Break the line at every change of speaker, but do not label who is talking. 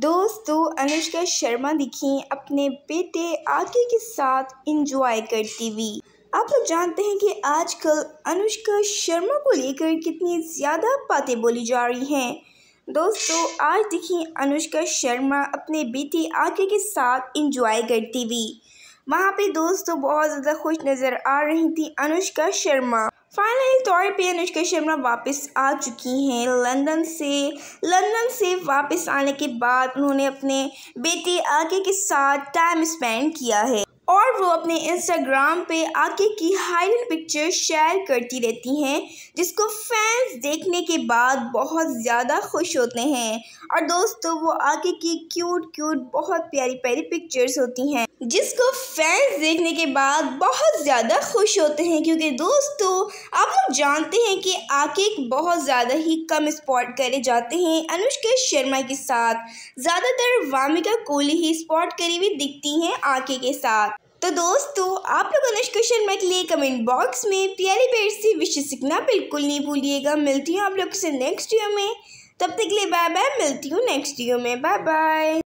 दोस्तों अनुष्का शर्मा दिखी अपने बेटे आगे के साथ इंजॉय करती हुई आप लोग जानते हैं कि आजकल अनुष्का शर्मा को लेकर कितनी ज़्यादा बातें बोली जा रही हैं दोस्तों आज दिखी अनुष्का शर्मा अपने बेटे आगे के साथ इंजॉय करती हुई वहाँ पे दोस्तों बहुत ज़्यादा खुश नज़र आ रही थी अनुष्का शर्मा फाइनली तौर पे अनुष्का शर्मा वापस आ चुकी हैं लंदन से लंदन से वापस आने के बाद उन्होंने अपने बेटे आगे के साथ टाइम स्पेंड किया है वो अपने इंस्टाग्राम पे आके की हाईलाइट पिक्चर शेयर करती रहती हैं जिसको फैंस देखने के बाद बहुत ज़्यादा खुश होते हैं और दोस्तों वो आके की क्यूट क्यूट बहुत प्यारी प्यारी पिक्चर्स होती हैं जिसको फैंस देखने के बाद बहुत ज़्यादा खुश होते हैं क्योंकि दोस्तों आप लोग जानते हैं कि आके बहुत ज़्यादा ही कम स्पॉट करे जाते हैं अनुष्का शर्मा के साथ ज़्यादातर वामिका कोहली ही स्पॉट करी हुई दिखती हैं आके के साथ तो दोस्तों आप लोग ने क्वेश्चन मार्क लिए कमेंट बॉक्स में प्यारे पेड़ से विषय सीखना बिल्कुल नहीं भूलिएगा मिलती हूँ आप लोग से नेक्स्ट ईयर में तब तक के लिए बाय बाय मिलती हूँ नेक्स्ट ईयर में बाय बाय